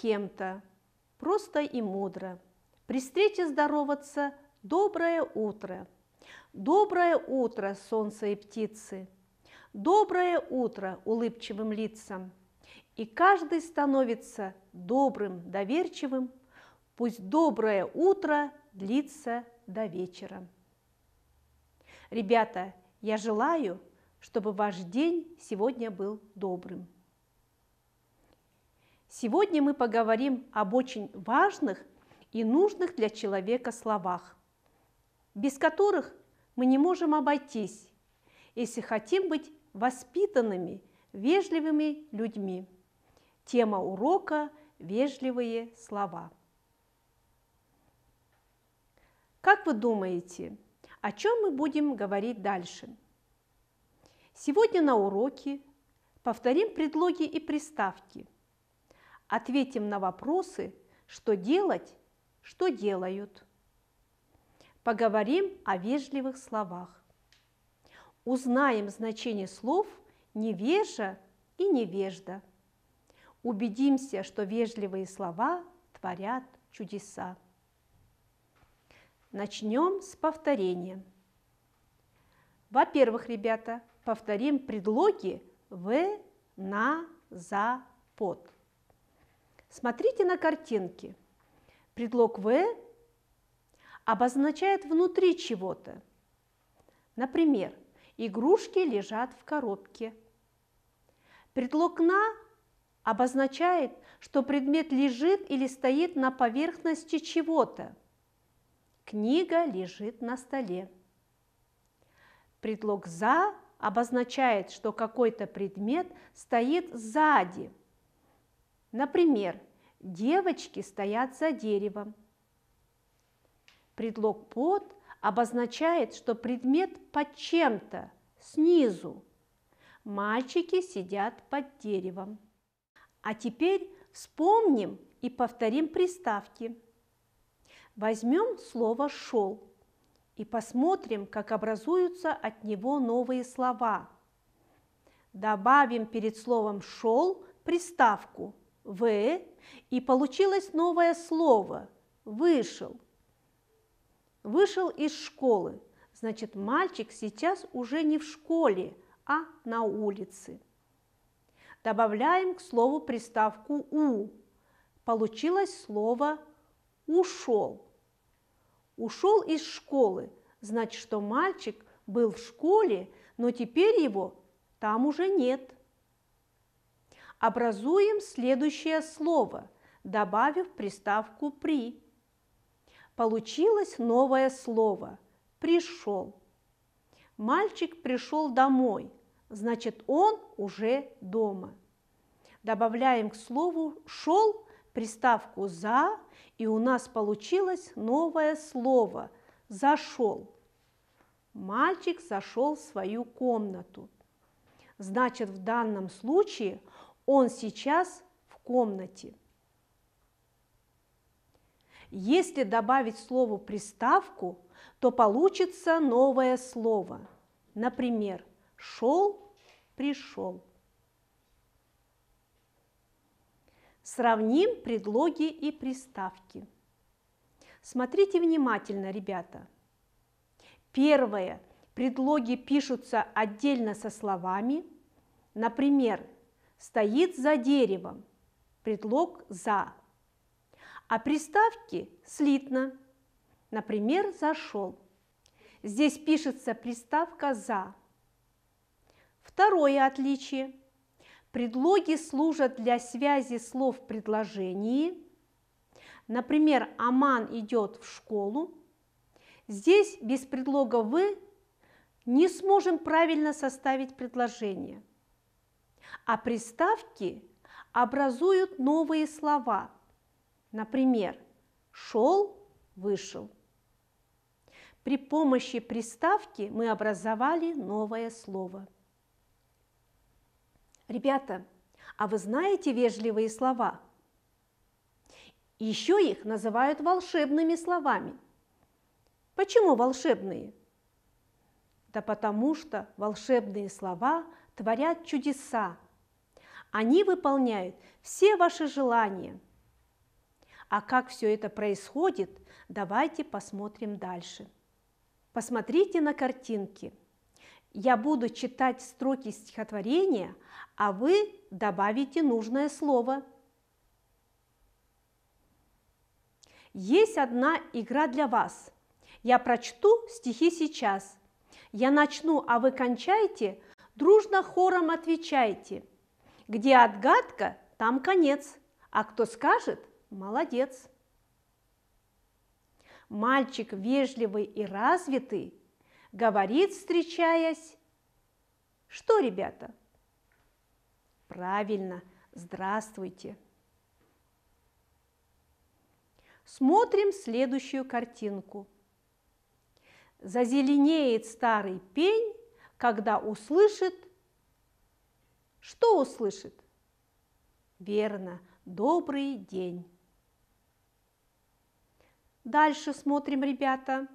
кем-то, просто и мудро. При встрече здороваться «Доброе утро!» «Доброе утро, солнце и птицы!» «Доброе утро!» улыбчивым лицам. И каждый становится добрым, доверчивым. Пусть доброе утро длится до вечера. Ребята, я желаю, чтобы ваш день сегодня был добрым. Сегодня мы поговорим об очень важных и нужных для человека словах, без которых мы не можем обойтись, если хотим быть воспитанными, вежливыми людьми. Тема урока – вежливые слова. Как вы думаете, о чем мы будем говорить дальше? Сегодня на уроке повторим предлоги и приставки – Ответим на вопросы, что делать, что делают. Поговорим о вежливых словах. Узнаем значение слов «невежа» и «невежда». Убедимся, что вежливые слова творят чудеса. Начнем с повторения. Во-первых, ребята, повторим предлоги «в», «на», «за», «под». Смотрите на картинки. Предлог «в» обозначает внутри чего-то. Например, игрушки лежат в коробке. Предлог «на» обозначает, что предмет лежит или стоит на поверхности чего-то. Книга лежит на столе. Предлог «за» обозначает, что какой-то предмет стоит сзади – Например, девочки стоят за деревом. Предлог «под» обозначает, что предмет под чем-то, снизу. Мальчики сидят под деревом. А теперь вспомним и повторим приставки. Возьмем слово «шел» и посмотрим, как образуются от него новые слова. Добавим перед словом «шел» приставку в, и получилось новое слово – вышел. Вышел из школы. Значит, мальчик сейчас уже не в школе, а на улице. Добавляем к слову приставку «у». Получилось слово «ушел». Ушел из школы, значит, что мальчик был в школе, но теперь его там уже нет образуем следующее слово, добавив приставку «при». Получилось новое слово «пришел». Мальчик пришел домой, значит, он уже дома. Добавляем к слову «шел» приставку «за», и у нас получилось новое слово «зашел». Мальчик зашел в свою комнату. Значит, в данном случае – он сейчас в комнате. Если добавить слову приставку, то получится новое слово. Например, шел, пришел. Сравним предлоги и приставки. Смотрите внимательно, ребята. Первое. Предлоги пишутся отдельно со словами. Например, стоит за деревом, предлог «за». А приставки слитно, например, «зашел». Здесь пишется приставка «за». Второе отличие. Предлоги служат для связи слов в предложении. Например, Аман идет в школу. Здесь без предлога «вы» не сможем правильно составить предложение – а приставки образуют новые слова. Например, шел, вышел. При помощи приставки мы образовали новое слово. Ребята, а вы знаете вежливые слова? Еще их называют волшебными словами. Почему волшебные? Да потому что волшебные слова творят чудеса. Они выполняют все ваши желания. А как все это происходит, давайте посмотрим дальше. Посмотрите на картинки. Я буду читать строки стихотворения, а вы добавите нужное слово. Есть одна игра для вас. Я прочту стихи сейчас – «Я начну, а вы кончайте», дружно хором отвечайте. Где отгадка, там конец, а кто скажет – молодец. Мальчик вежливый и развитый говорит, встречаясь, «Что, ребята?» Правильно, здравствуйте. Смотрим следующую картинку – Зазеленеет старый пень, когда услышит... Что услышит? Верно, добрый день. Дальше смотрим, ребята,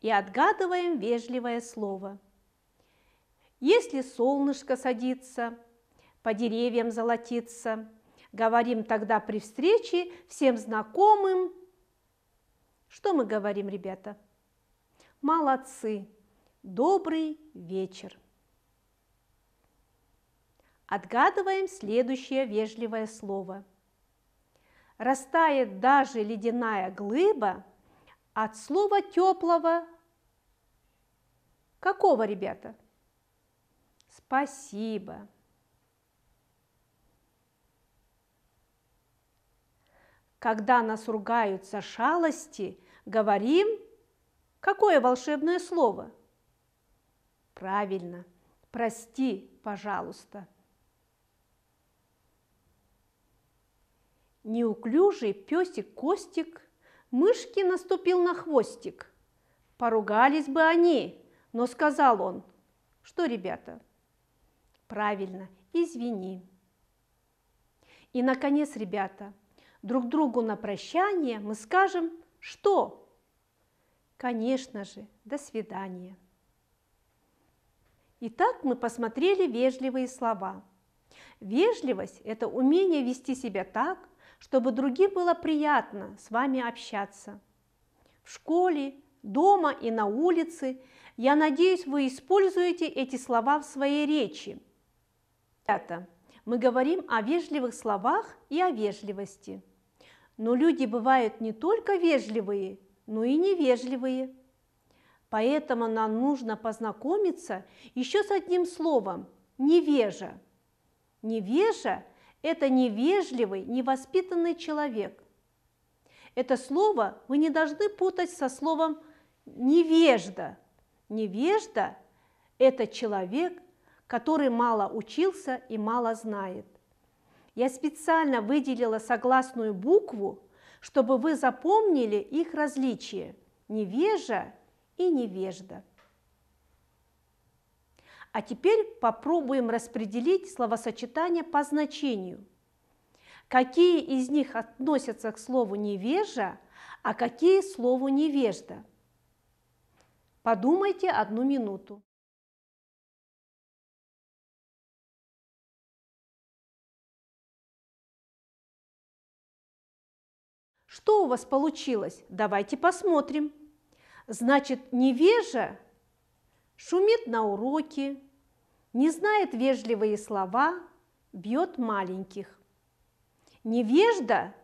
и отгадываем вежливое слово. Если солнышко садится, по деревьям золотится, говорим тогда при встрече всем знакомым. Что мы говорим, ребята? молодцы, добрый вечер. Отгадываем следующее вежливое слово. Растает даже ледяная глыба от слова теплого. Какого, ребята? Спасибо. Когда нас ругают за шалости, говорим – Какое волшебное слово? Правильно. Прости, пожалуйста. Неуклюжий песик Костик мышки наступил на хвостик. Поругались бы они, но сказал он. Что, ребята? Правильно, извини. И, наконец, ребята, друг другу на прощание мы скажем «что?» Конечно же, до свидания. Итак, мы посмотрели вежливые слова. Вежливость – это умение вести себя так, чтобы другим было приятно с вами общаться. В школе, дома и на улице, я надеюсь, вы используете эти слова в своей речи. Это Мы говорим о вежливых словах и о вежливости. Но люди бывают не только вежливые, но и невежливые. Поэтому нам нужно познакомиться еще с одним словом – невежа. Невежа – это невежливый, невоспитанный человек. Это слово вы не должны путать со словом невежда. Невежда – это человек, который мало учился и мало знает. Я специально выделила согласную букву, чтобы вы запомнили их различие – невежа и невежда. А теперь попробуем распределить словосочетания по значению. Какие из них относятся к слову «невежа», а какие – слову «невежда»? Подумайте одну минуту. Что у вас получилось? Давайте посмотрим. Значит, невежа шумит на уроке, не знает вежливые слова, бьет маленьких. Невежда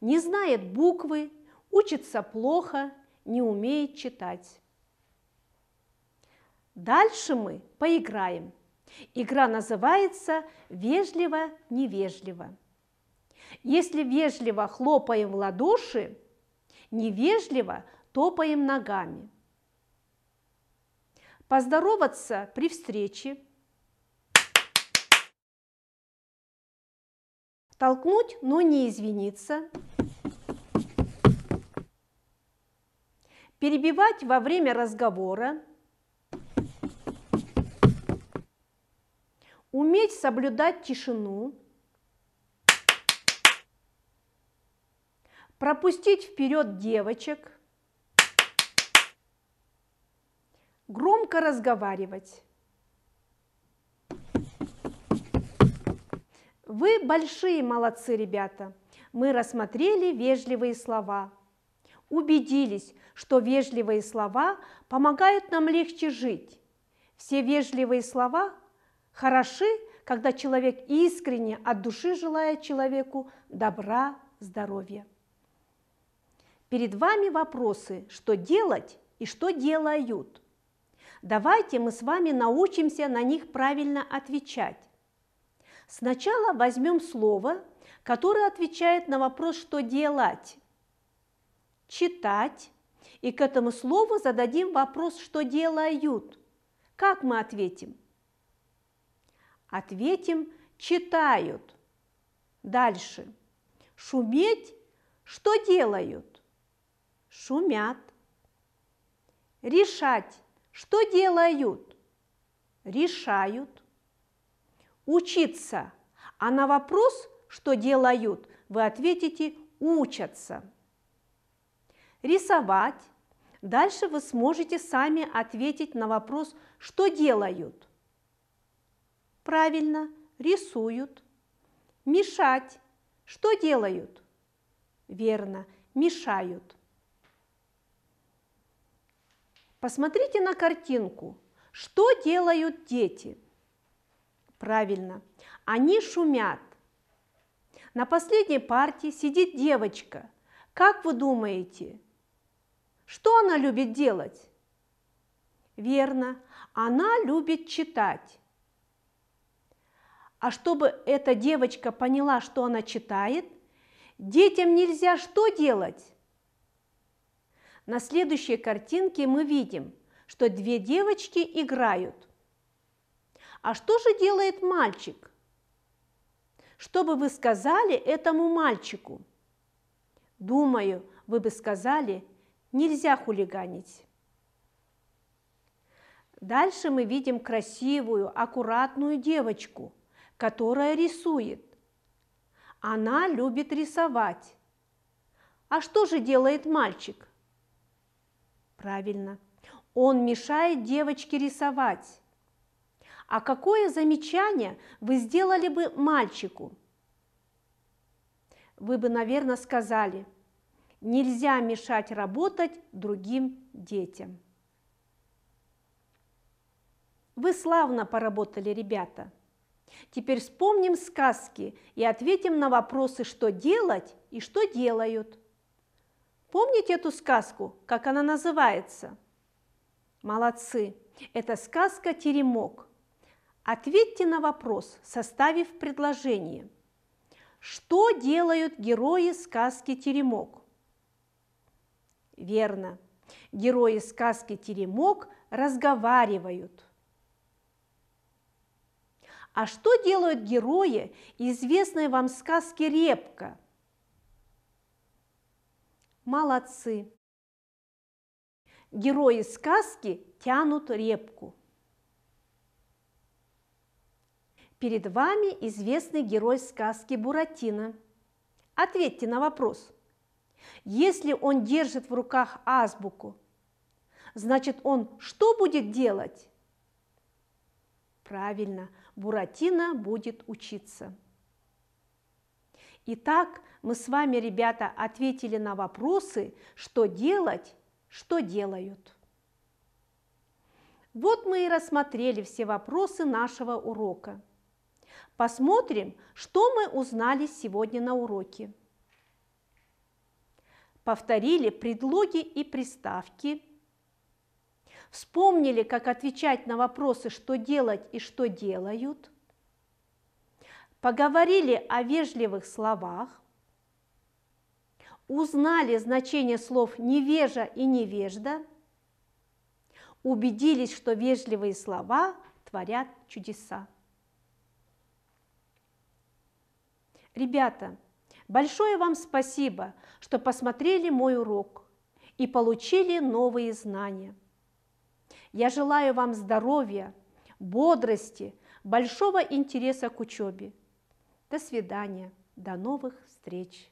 не знает буквы, учится плохо, не умеет читать. Дальше мы поиграем. Игра называется «Вежливо-невежливо». Если вежливо хлопаем в ладоши, невежливо топаем ногами. Поздороваться при встрече. Толкнуть, но не извиниться. Перебивать во время разговора. Уметь соблюдать тишину. пропустить вперед девочек, громко разговаривать. Вы большие молодцы, ребята. Мы рассмотрели вежливые слова. Убедились, что вежливые слова помогают нам легче жить. Все вежливые слова хороши, когда человек искренне от души желает человеку добра, здоровья. Перед вами вопросы, что делать и что делают. Давайте мы с вами научимся на них правильно отвечать. Сначала возьмем слово, которое отвечает на вопрос, что делать. Читать. И к этому слову зададим вопрос, что делают. Как мы ответим? Ответим «читают». Дальше. Шуметь, что делают? шумят. Решать, что делают? Решают. Учиться, а на вопрос, что делают, вы ответите учатся. Рисовать. Дальше вы сможете сами ответить на вопрос, что делают. Правильно, рисуют. Мешать. Что делают? Верно, мешают. Посмотрите на картинку. Что делают дети? Правильно, они шумят. На последней партии сидит девочка. Как вы думаете, что она любит делать? Верно, она любит читать. А чтобы эта девочка поняла, что она читает, детям нельзя что делать? На следующей картинке мы видим, что две девочки играют. А что же делает мальчик? Что бы вы сказали этому мальчику? Думаю, вы бы сказали, нельзя хулиганить. Дальше мы видим красивую, аккуратную девочку, которая рисует. Она любит рисовать. А что же делает мальчик? Правильно. Он мешает девочке рисовать. А какое замечание вы сделали бы мальчику? Вы бы, наверное, сказали, нельзя мешать работать другим детям. Вы славно поработали, ребята. Теперь вспомним сказки и ответим на вопросы, что делать и что делают. Помните эту сказку? Как она называется? Молодцы! Это сказка «Теремок». Ответьте на вопрос, составив предложение. Что делают герои сказки «Теремок»? Верно. Герои сказки «Теремок» разговаривают. А что делают герои известной вам сказки «Репка»? молодцы. Герои сказки тянут репку. Перед вами известный герой сказки Буратино. Ответьте на вопрос. Если он держит в руках азбуку, значит он что будет делать? Правильно, Буратино будет учиться. Итак, мы с вами, ребята, ответили на вопросы, что делать, что делают. Вот мы и рассмотрели все вопросы нашего урока. Посмотрим, что мы узнали сегодня на уроке. Повторили предлоги и приставки. Вспомнили, как отвечать на вопросы «что делать» и «что делают» поговорили о вежливых словах, узнали значение слов невежа и невежда, убедились, что вежливые слова творят чудеса. Ребята, большое вам спасибо, что посмотрели мой урок и получили новые знания. Я желаю вам здоровья, бодрости, большого интереса к учебе – до свидания, до новых встреч!